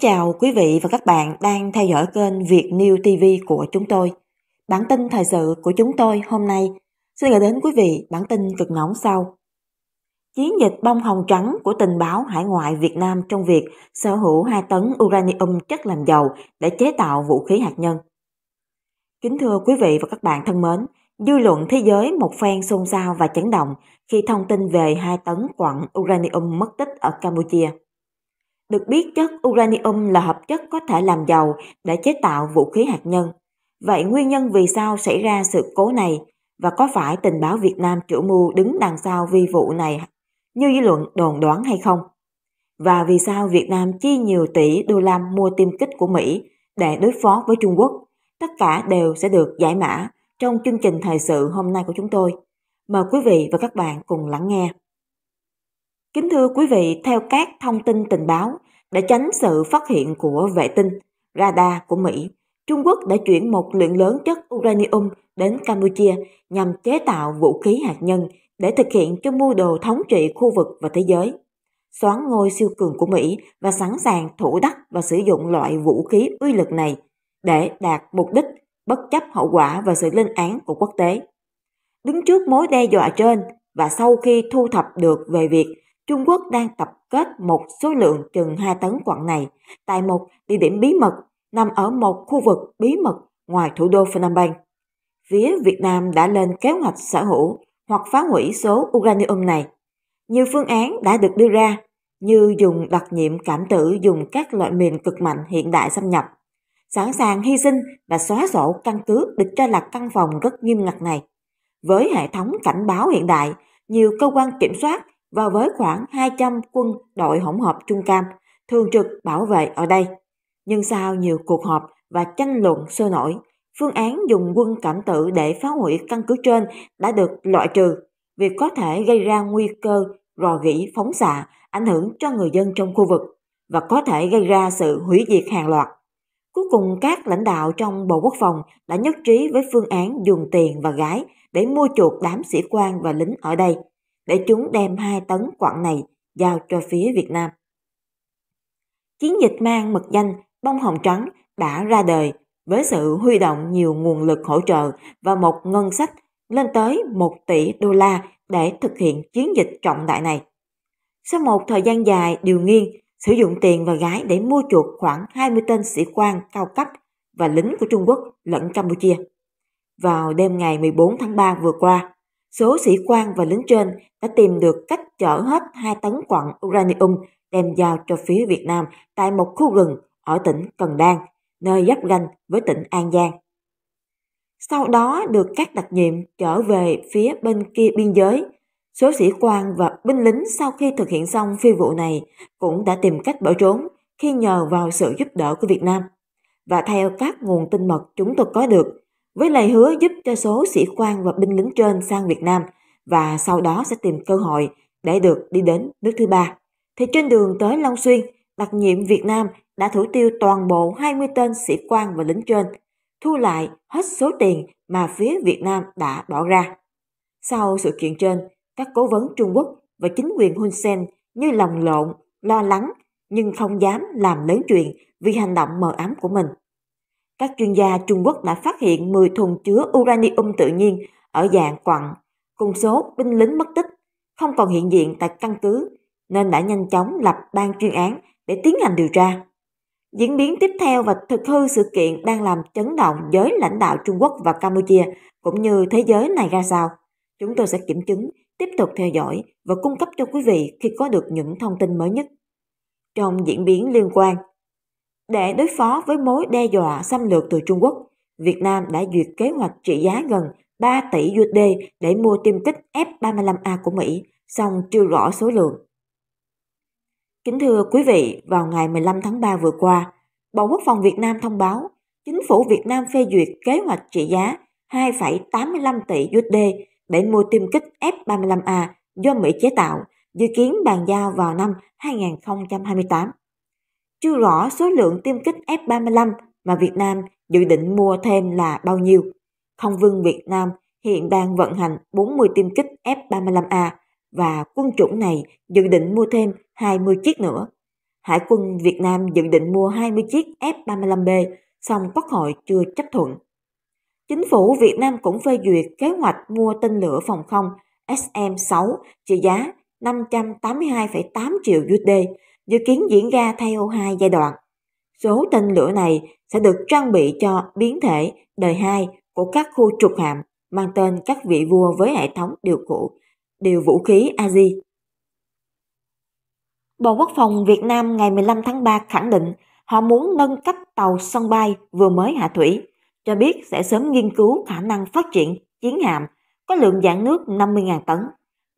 chào quý vị và các bạn đang theo dõi kênh Việt New TV của chúng tôi. Bản tin thời sự của chúng tôi hôm nay xin gửi đến quý vị bản tin cực nóng sau. Chiến dịch bông hồng trắng của tình báo hải ngoại Việt Nam trong việc sở hữu 2 tấn uranium chất làm dầu để chế tạo vũ khí hạt nhân. Kính thưa quý vị và các bạn thân mến, dư luận thế giới một phen xôn xao và chấn động khi thông tin về 2 tấn quặng uranium mất tích ở Campuchia. Được biết chất uranium là hợp chất có thể làm giàu để chế tạo vũ khí hạt nhân. Vậy nguyên nhân vì sao xảy ra sự cố này và có phải tình báo Việt Nam chủ mưu đứng đằng sau vi vụ này như dư luận đồn đoán hay không? Và vì sao Việt Nam chi nhiều tỷ đô la mua tiêm kích của Mỹ để đối phó với Trung Quốc? Tất cả đều sẽ được giải mã trong chương trình thời sự hôm nay của chúng tôi. Mời quý vị và các bạn cùng lắng nghe. Kính thưa quý vị, theo các thông tin tình báo, để tránh sự phát hiện của vệ tinh radar của Mỹ, Trung Quốc đã chuyển một lượng lớn chất uranium đến Campuchia nhằm chế tạo vũ khí hạt nhân để thực hiện cho mưu đồ thống trị khu vực và thế giới, xoán ngôi siêu cường của Mỹ và sẵn sàng thủ đắc và sử dụng loại vũ khí uy lực này để đạt mục đích bất chấp hậu quả và sự lên án của quốc tế. Đứng trước mối đe dọa trên và sau khi thu thập được về việc Trung Quốc đang tập kết một số lượng chừng 2 tấn quặng này tại một địa điểm bí mật nằm ở một khu vực bí mật ngoài thủ đô Phnom Penh. Phía Việt Nam đã lên kế hoạch sở hữu hoặc phá hủy số uranium này. Nhiều phương án đã được đưa ra như dùng đặc nhiệm cảm tử dùng các loại mìn cực mạnh hiện đại xâm nhập, sẵn sàng hy sinh và xóa sổ căn cứ được cho là căn phòng rất nghiêm ngặt này. Với hệ thống cảnh báo hiện đại, nhiều cơ quan kiểm soát và với khoảng 200 quân đội hỗn hợp Trung Cam thường trực bảo vệ ở đây. Nhưng sau nhiều cuộc họp và tranh luận sôi nổi, phương án dùng quân cảm tử để phá hủy căn cứ trên đã được loại trừ vì có thể gây ra nguy cơ rò rỉ phóng xạ ảnh hưởng cho người dân trong khu vực và có thể gây ra sự hủy diệt hàng loạt. Cuối cùng các lãnh đạo trong Bộ Quốc phòng đã nhất trí với phương án dùng tiền và gái để mua chuộc đám sĩ quan và lính ở đây để chúng đem 2 tấn quặng này giao cho phía Việt Nam. Chiến dịch mang mật danh bông hồng trắng đã ra đời với sự huy động nhiều nguồn lực hỗ trợ và một ngân sách lên tới 1 tỷ đô la để thực hiện chiến dịch trọng đại này. Sau một thời gian dài điều nghiên, sử dụng tiền và gái để mua chuộc khoảng 20 tên sĩ quan cao cấp và lính của Trung Quốc lẫn Campuchia. Vào đêm ngày 14 tháng 3 vừa qua, Số sĩ quan và lính trên đã tìm được cách chở hết 2 tấn quặng uranium đem giao cho phía Việt Nam tại một khu rừng ở tỉnh Cần Đan, nơi giáp ranh với tỉnh An Giang. Sau đó được các đặc nhiệm trở về phía bên kia biên giới. Số sĩ quan và binh lính sau khi thực hiện xong phi vụ này cũng đã tìm cách bỏ trốn khi nhờ vào sự giúp đỡ của Việt Nam. Và theo các nguồn tin mật chúng tôi có được, với lời hứa giúp cho số sĩ quan và binh lính trên sang Việt Nam và sau đó sẽ tìm cơ hội để được đi đến nước thứ ba. Thì trên đường tới Long Xuyên, đặc nhiệm Việt Nam đã thủ tiêu toàn bộ 20 tên sĩ quan và lính trên, thu lại hết số tiền mà phía Việt Nam đã bỏ ra. Sau sự kiện trên, các cố vấn Trung Quốc và chính quyền Hun Sen như lòng lộn, lo lắng nhưng không dám làm lớn chuyện vì hành động mờ ám của mình. Các chuyên gia Trung Quốc đã phát hiện 10 thùng chứa uranium tự nhiên ở dạng quặng, cùng số binh lính mất tích không còn hiện diện tại căn cứ nên đã nhanh chóng lập ban chuyên án để tiến hành điều tra. Diễn biến tiếp theo và thực hư sự kiện đang làm chấn động giới lãnh đạo Trung Quốc và Campuchia cũng như thế giới này ra sao. Chúng tôi sẽ kiểm chứng, tiếp tục theo dõi và cung cấp cho quý vị khi có được những thông tin mới nhất. Trong diễn biến liên quan, để đối phó với mối đe dọa xâm lược từ Trung Quốc, Việt Nam đã duyệt kế hoạch trị giá gần 3 tỷ USD để mua tiêm kích F-35A của Mỹ, song chưa rõ số lượng. Kính thưa quý vị, vào ngày 15 tháng 3 vừa qua, Bộ Quốc phòng Việt Nam thông báo Chính phủ Việt Nam phê duyệt kế hoạch trị giá 2,85 tỷ USD để mua tiêm kích F-35A do Mỹ chế tạo, dự kiến bàn giao vào năm 2028. Chưa rõ số lượng tiêm kích F-35 mà Việt Nam dự định mua thêm là bao nhiêu. Không vương Việt Nam hiện đang vận hành 40 tiêm kích F-35A và quân chủng này dự định mua thêm 20 chiếc nữa. Hải quân Việt Nam dự định mua 20 chiếc F-35B, song Quốc hội chưa chấp thuận. Chính phủ Việt Nam cũng phê duyệt kế hoạch mua tên lửa phòng không SM-6 trị giá 582,8 triệu USD dự kiến diễn ra theo hai giai đoạn. Số tên lửa này sẽ được trang bị cho biến thể đời 2 của các khu trục hạm mang tên các vị vua với hệ thống điều cụ, điều vũ khí Azi. Bộ Quốc phòng Việt Nam ngày 15 tháng 3 khẳng định họ muốn nâng cấp tàu sân bay vừa mới hạ thủy, cho biết sẽ sớm nghiên cứu khả năng phát triển chiến hạm có lượng giãn nước 50.000 tấn.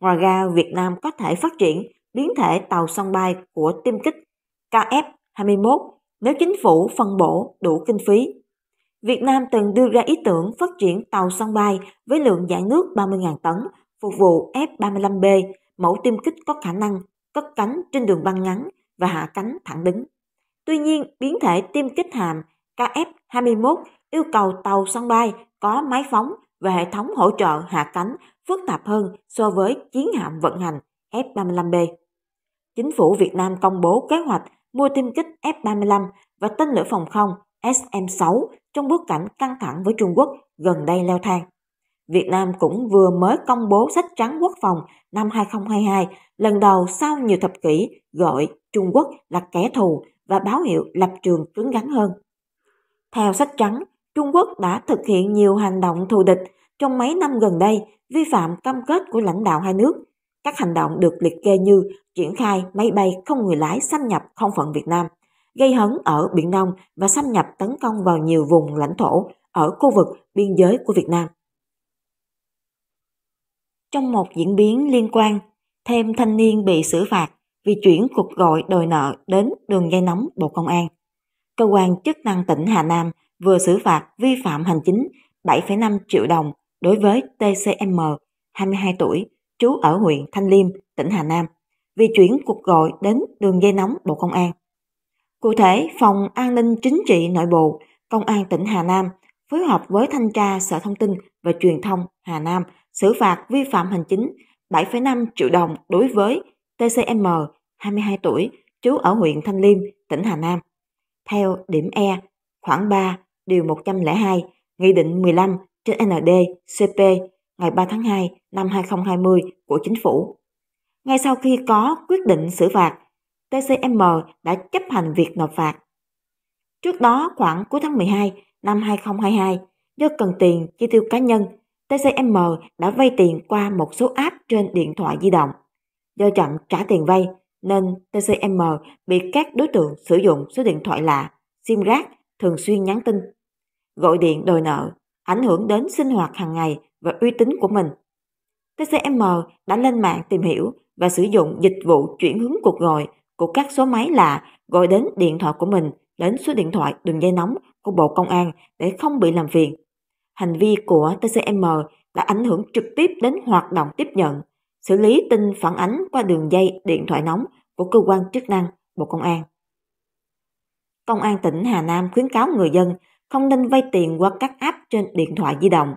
Ngoài ra, Việt Nam có thể phát triển biến thể tàu sân bay của tiêm kích KF-21 nếu chính phủ phân bổ đủ kinh phí. Việt Nam từng đưa ra ý tưởng phát triển tàu sân bay với lượng giải nước 30.000 tấn phục vụ F-35B, mẫu tiêm kích có khả năng cất cánh trên đường băng ngắn và hạ cánh thẳng đứng. Tuy nhiên, biến thể tiêm kích hàm KF-21 yêu cầu tàu sân bay có máy phóng và hệ thống hỗ trợ hạ cánh phức tạp hơn so với chiến hạm vận hành F-35B. Chính phủ Việt Nam công bố kế hoạch mua tiêm kích F-35 và tên lửa phòng không SM-6 trong bối cảnh căng thẳng với Trung Quốc gần đây leo thang. Việt Nam cũng vừa mới công bố sách trắng quốc phòng năm 2022, lần đầu sau nhiều thập kỷ gọi Trung Quốc là kẻ thù và báo hiệu lập trường cứng rắn hơn. Theo sách trắng, Trung Quốc đã thực hiện nhiều hành động thù địch trong mấy năm gần đây vi phạm cam kết của lãnh đạo hai nước các hành động được liệt kê như triển khai máy bay không người lái xâm nhập không phận Việt Nam, gây hấn ở Biển Đông và xâm nhập tấn công vào nhiều vùng lãnh thổ ở khu vực biên giới của Việt Nam. Trong một diễn biến liên quan, thêm thanh niên bị xử phạt vì chuyển cuộc gọi đòi nợ đến đường dây nóng Bộ Công an. Cơ quan chức năng tỉnh Hà Nam vừa xử phạt vi phạm hành chính 7,5 triệu đồng đối với TCM, 22 tuổi, trú ở huyện Thanh Liêm, tỉnh Hà Nam, vì chuyển cuộc gọi đến đường dây nóng Bộ Công an. Cụ thể, Phòng An ninh Chính trị Nội bộ, Công an tỉnh Hà Nam phối hợp với Thanh tra Sở Thông tin và Truyền thông Hà Nam xử phạt vi phạm hành chính 7,5 triệu đồng đối với TCM 22 tuổi, trú ở huyện Thanh Liêm, tỉnh Hà Nam. Theo điểm E, khoảng 3, điều 102, Nghị định 15 trên ND CP ngày 3 tháng 2 năm 2020 của chính phủ. Ngay sau khi có quyết định xử phạt, TCM đã chấp hành việc nộp phạt. Trước đó khoảng cuối tháng 12 năm 2022, do cần tiền chi tiêu cá nhân, TCM đã vay tiền qua một số app trên điện thoại di động. Do chậm trả tiền vay nên TCM bị các đối tượng sử dụng số điện thoại lạ, sim rác thường xuyên nhắn tin, gọi điện đòi nợ ảnh hưởng đến sinh hoạt hàng ngày và uy tín của mình. TCM đã lên mạng tìm hiểu và sử dụng dịch vụ chuyển hướng cuộc gọi của các số máy lạ gọi đến điện thoại của mình đến số điện thoại đường dây nóng của Bộ Công an để không bị làm phiền. Hành vi của TCM đã ảnh hưởng trực tiếp đến hoạt động tiếp nhận, xử lý tin phản ánh qua đường dây điện thoại nóng của cơ quan chức năng Bộ Công an. Công an tỉnh Hà Nam khuyến cáo người dân không nên vay tiền qua các app trên điện thoại di động,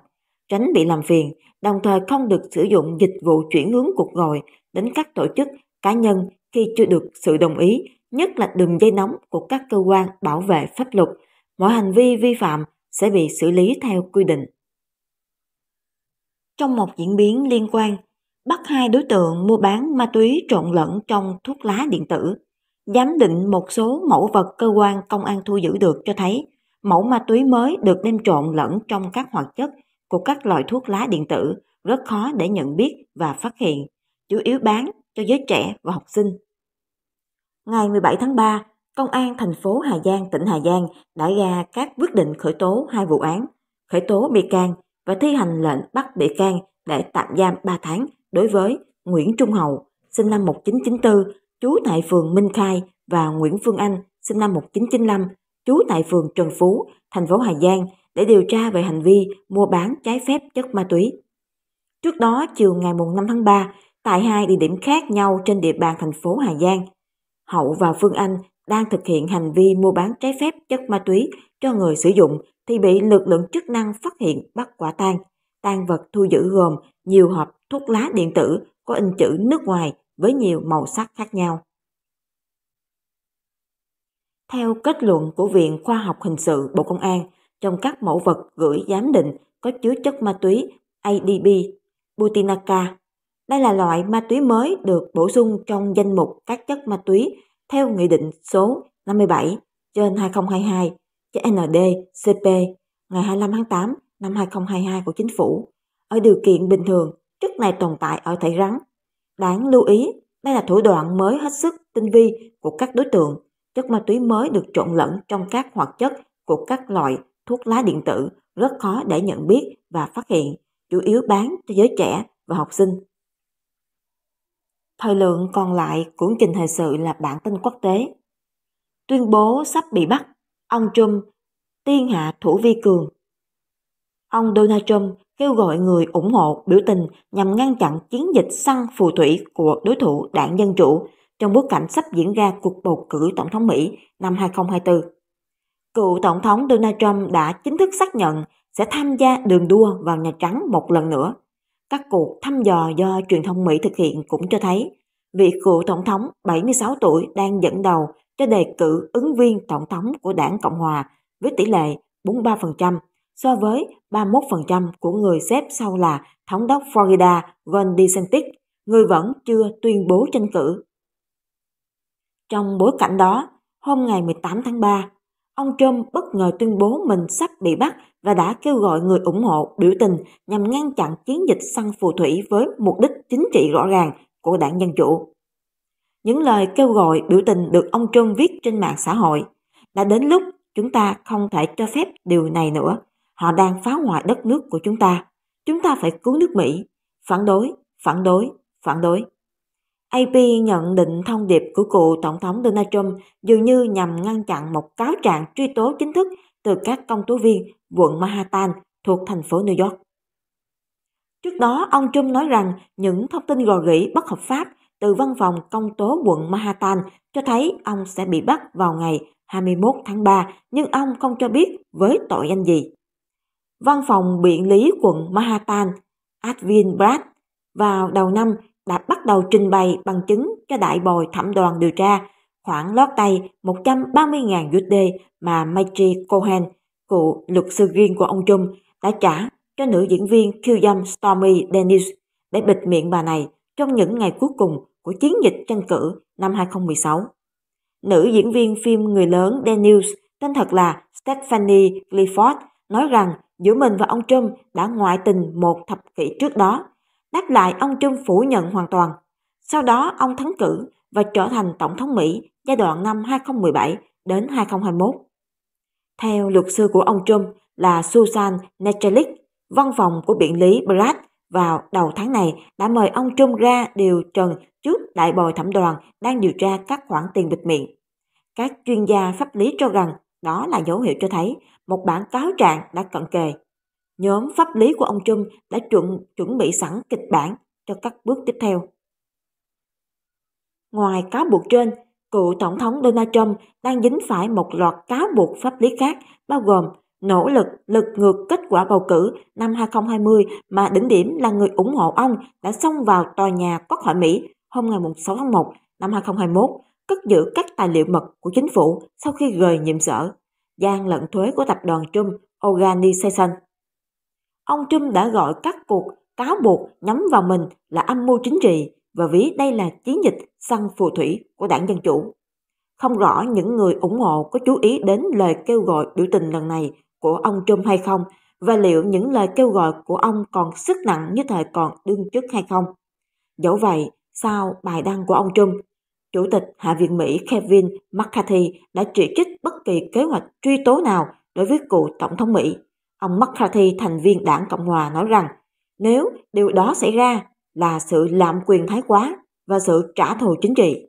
tránh bị làm phiền, đồng thời không được sử dụng dịch vụ chuyển hướng cuộc gọi đến các tổ chức, cá nhân khi chưa được sự đồng ý, nhất là đường dây nóng của các cơ quan bảo vệ pháp luật. Mọi hành vi vi phạm sẽ bị xử lý theo quy định. Trong một diễn biến liên quan, bắt hai đối tượng mua bán ma túy trộn lẫn trong thuốc lá điện tử. Giám định một số mẫu vật cơ quan công an thu giữ được cho thấy Mẫu ma túy mới được đem trộn lẫn trong các hoạt chất của các loại thuốc lá điện tử rất khó để nhận biết và phát hiện, chủ yếu bán cho giới trẻ và học sinh. Ngày 17 tháng 3, Công an thành phố Hà Giang, tỉnh Hà Giang đã ra các quyết định khởi tố hai vụ án, khởi tố bị can và thi hành lệnh bắt bị can để tạm giam 3 tháng đối với Nguyễn Trung Hậu, sinh năm 1994, trú tại phường Minh Khai và Nguyễn Phương Anh, sinh năm 1995, trú tại phường Trần Phú, thành phố Hà Giang để điều tra về hành vi mua bán trái phép chất ma túy. Trước đó, chiều ngày 5 tháng 3, tại hai địa điểm khác nhau trên địa bàn thành phố Hà Giang, Hậu và Phương Anh đang thực hiện hành vi mua bán trái phép chất ma túy cho người sử dụng thì bị lực lượng chức năng phát hiện bắt quả tang. Tang vật thu giữ gồm nhiều hộp thuốc lá điện tử có in chữ nước ngoài với nhiều màu sắc khác nhau. Theo kết luận của Viện Khoa học Hình sự Bộ Công an, trong các mẫu vật gửi giám định có chứa chất ma túy ADB Butinaca. Đây là loại ma túy mới được bổ sung trong danh mục các chất ma túy theo Nghị định số 57 trên 2022 NDCP ngày 25 tháng 8 năm 2022 của Chính phủ. Ở điều kiện bình thường, chất này tồn tại ở thể rắn. Đáng lưu ý, đây là thủ đoạn mới hết sức tinh vi của các đối tượng chất ma túy mới được trộn lẫn trong các hoạt chất của các loại thuốc lá điện tử rất khó để nhận biết và phát hiện, chủ yếu bán cho giới trẻ và học sinh. Thời lượng còn lại của trình thời sự là bản tin quốc tế. Tuyên bố sắp bị bắt, ông Trump tiên hạ thủ vi cường. Ông Donald Trump kêu gọi người ủng hộ biểu tình nhằm ngăn chặn chiến dịch săn phù thủy của đối thủ đảng Dân Chủ trong bối cảnh sắp diễn ra cuộc bầu cử tổng thống Mỹ năm 2024. Cựu tổng thống Donald Trump đã chính thức xác nhận sẽ tham gia đường đua vào Nhà Trắng một lần nữa. Các cuộc thăm dò do truyền thông Mỹ thực hiện cũng cho thấy vị cựu tổng thống 76 tuổi đang dẫn đầu cho đề cử ứng viên tổng thống của đảng Cộng Hòa với tỷ lệ 43% so với 31% của người xếp sau là thống đốc Florida Ron DeSantis, người vẫn chưa tuyên bố tranh cử. Trong bối cảnh đó, hôm ngày 18 tháng 3, ông Trump bất ngờ tuyên bố mình sắp bị bắt và đã kêu gọi người ủng hộ biểu tình nhằm ngăn chặn chiến dịch săn phù thủy với mục đích chính trị rõ ràng của đảng Dân Chủ. Những lời kêu gọi biểu tình được ông Trump viết trên mạng xã hội đã đến lúc chúng ta không thể cho phép điều này nữa. Họ đang phá hoại đất nước của chúng ta. Chúng ta phải cứu nước Mỹ. Phản đối, phản đối, phản đối. AP nhận định thông điệp của cựu Tổng thống Donald Trump dường như nhằm ngăn chặn một cáo trạng truy tố chính thức từ các công tố viên quận Manhattan thuộc thành phố New York. Trước đó, ông Trump nói rằng những thông tin gò gỉ bất hợp pháp từ văn phòng công tố quận Manhattan cho thấy ông sẽ bị bắt vào ngày 21 tháng 3, nhưng ông không cho biết với tội danh gì. Văn phòng biện lý quận Manhattan, Advin Brad, vào đầu năm đã bắt đầu trình bày bằng chứng cho đại bồi thẩm đoàn điều tra khoảng lót tay 130.000 USD mà Maitri Cohen, cựu luật sư riêng của ông Trump, đã trả cho nữ diễn viên khiêu dâm Stormy Daniels để bịt miệng bà này trong những ngày cuối cùng của chiến dịch tranh cử năm 2016. Nữ diễn viên phim Người lớn Daniels tên thật là Stephanie Clifford nói rằng giữa mình và ông Trump đã ngoại tình một thập kỷ trước đó Đáp lại ông Trump phủ nhận hoàn toàn. Sau đó ông thắng cử và trở thành Tổng thống Mỹ giai đoạn năm 2017 đến 2021. Theo luật sư của ông Trump là Susan Nechelic, văn phòng của biện lý Brad vào đầu tháng này đã mời ông Trump ra điều trần trước đại bồi thẩm đoàn đang điều tra các khoản tiền bịt miệng. Các chuyên gia pháp lý cho rằng đó là dấu hiệu cho thấy một bản cáo trạng đã cận kề Nhóm pháp lý của ông Trump đã chuẩn, chuẩn bị sẵn kịch bản cho các bước tiếp theo. Ngoài cáo buộc trên, cựu Tổng thống Donald Trump đang dính phải một loạt cáo buộc pháp lý khác bao gồm nỗ lực lực ngược kết quả bầu cử năm 2020 mà đỉnh điểm là người ủng hộ ông đã xông vào tòa nhà Quốc hội Mỹ hôm ngày 6 tháng 1 năm 2021, cất giữ các tài liệu mật của chính phủ sau khi rời nhiệm sở, gian lận thuế của tập đoàn Trump Organization. Ông Trump đã gọi các cuộc cáo buộc nhắm vào mình là âm mưu chính trị và ví đây là chiến dịch săn phù thủy của đảng Dân Chủ. Không rõ những người ủng hộ có chú ý đến lời kêu gọi biểu tình lần này của ông Trump hay không và liệu những lời kêu gọi của ông còn sức nặng như thời còn đương chức hay không. Dẫu vậy, sau bài đăng của ông Trump, Chủ tịch Hạ viện Mỹ Kevin McCarthy đã chỉ trích bất kỳ kế hoạch truy tố nào đối với cựu Tổng thống Mỹ Ông McCarthy, thành viên đảng Cộng Hòa nói rằng nếu điều đó xảy ra là sự lạm quyền thái quá và sự trả thù chính trị.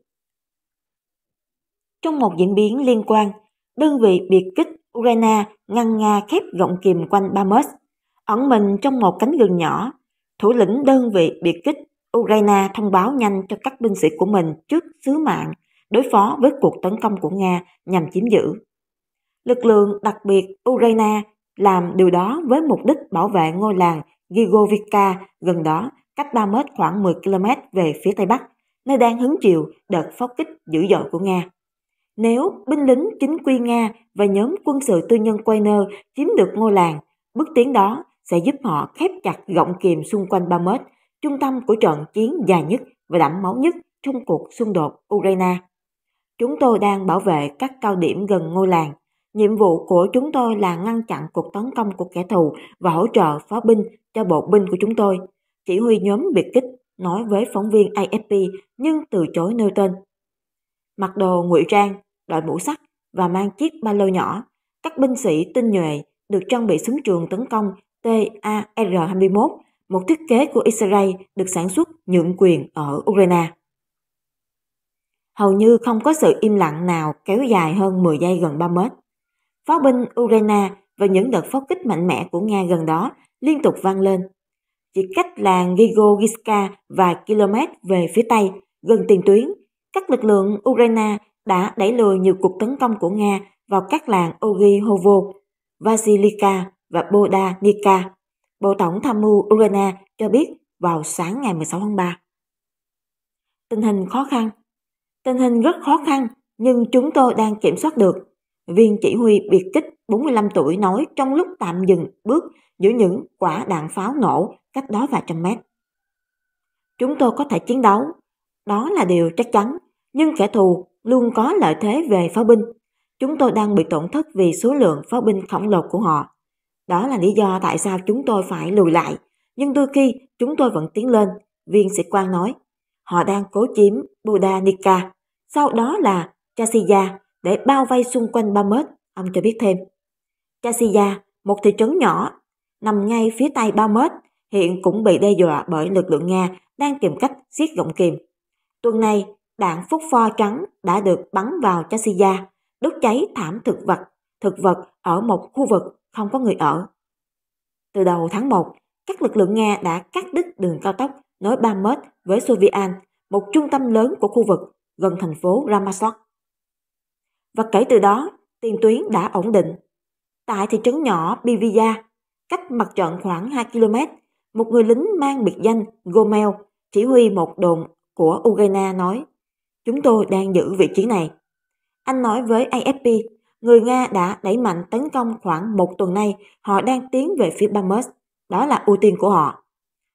Trong một diễn biến liên quan, đơn vị biệt kích Ukraine ngăn Nga khép gọng kìm quanh Bamus, ẩn mình trong một cánh rừng nhỏ. Thủ lĩnh đơn vị biệt kích Ukraine thông báo nhanh cho các binh sĩ của mình trước sứ mạng đối phó với cuộc tấn công của Nga nhằm chiếm giữ. Lực lượng đặc biệt Ukraine làm điều đó với mục đích bảo vệ ngôi làng Gigovica gần đó, cách 3 mét khoảng 10 km về phía Tây Bắc, nơi đang hứng chịu đợt pháo kích dữ dội của Nga. Nếu binh lính chính quy Nga và nhóm quân sự tư nhân Wagner chiếm được ngôi làng, bước tiến đó sẽ giúp họ khép chặt gọng kìm xung quanh 3 mét, trung tâm của trận chiến dài nhất và đẫm máu nhất trong cuộc xung đột Ukraine. Chúng tôi đang bảo vệ các cao điểm gần ngôi làng, Nhiệm vụ của chúng tôi là ngăn chặn cuộc tấn công của kẻ thù và hỗ trợ pháo binh cho bộ binh của chúng tôi. Chỉ huy nhóm biệt kích nói với phóng viên AFP nhưng từ chối nêu tên. Mặc đồ ngụy trang, đội mũ sắt và mang chiếc ba lô nhỏ, các binh sĩ tinh nhuệ được trang bị súng trường tấn công TAR-21, một thiết kế của Israel được sản xuất nhượng quyền ở Ukraine. Hầu như không có sự im lặng nào kéo dài hơn 10 giây gần 3 mét. Pháo binh Ukraine và những đợt pháo kích mạnh mẽ của Nga gần đó liên tục vang lên. Chỉ cách làng Gigogiska vài km về phía Tây, gần tiền tuyến, các lực lượng Ukraine đã đẩy lùi nhiều cuộc tấn công của Nga vào các làng Ogihovo, Vasilika và Bodanika. Bộ Tổng tham mưu Ukraine cho biết vào sáng ngày 16 tháng 3. Tình hình khó khăn Tình hình rất khó khăn, nhưng chúng tôi đang kiểm soát được, Viên chỉ huy biệt kích 45 tuổi nói trong lúc tạm dừng bước giữa những quả đạn pháo nổ cách đó vài trăm mét. Chúng tôi có thể chiến đấu, đó là điều chắc chắn, nhưng kẻ thù luôn có lợi thế về pháo binh. Chúng tôi đang bị tổn thất vì số lượng pháo binh khổng lồ của họ. Đó là lý do tại sao chúng tôi phải lùi lại, nhưng đôi khi chúng tôi vẫn tiến lên, viên sĩ quan nói. Họ đang cố chiếm Budanica, sau đó là Chasiya để bao vây xung quanh Ba Bamus, ông cho biết thêm. Casilla, một thị trấn nhỏ, nằm ngay phía tây Ba Bamus, hiện cũng bị đe dọa bởi lực lượng Nga đang tìm cách siết gọng kìm. Tuần này, đạn phốt pho trắng đã được bắn vào Casilla, đốt cháy thảm thực vật, thực vật ở một khu vực không có người ở. Từ đầu tháng 1, các lực lượng Nga đã cắt đứt đường cao tốc nối Ba Bamus với Soviet, một trung tâm lớn của khu vực gần thành phố Ramaslok và kể từ đó tiền tuyến đã ổn định. Tại thị trấn nhỏ Bivia, cách mặt trận khoảng 2 km, một người lính mang biệt danh Gomel chỉ huy một đồn của Ukraine nói Chúng tôi đang giữ vị trí này. Anh nói với AFP, người Nga đã đẩy mạnh tấn công khoảng một tuần nay, họ đang tiến về phía Bamus, đó là ưu tiên của họ.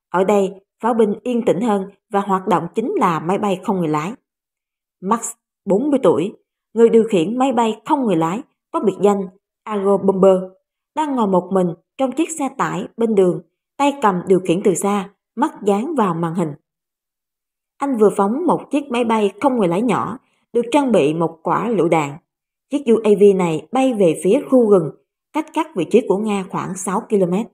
Ở đây, pháo binh yên tĩnh hơn và hoạt động chính là máy bay không người lái. Max, 40 tuổi, người điều khiển máy bay không người lái có biệt danh Argo Bomber, đang ngồi một mình trong chiếc xe tải bên đường, tay cầm điều khiển từ xa, mắt dán vào màn hình. Anh vừa phóng một chiếc máy bay không người lái nhỏ, được trang bị một quả lựu đạn. Chiếc UAV này bay về phía khu rừng, cách các vị trí của Nga khoảng 6 km.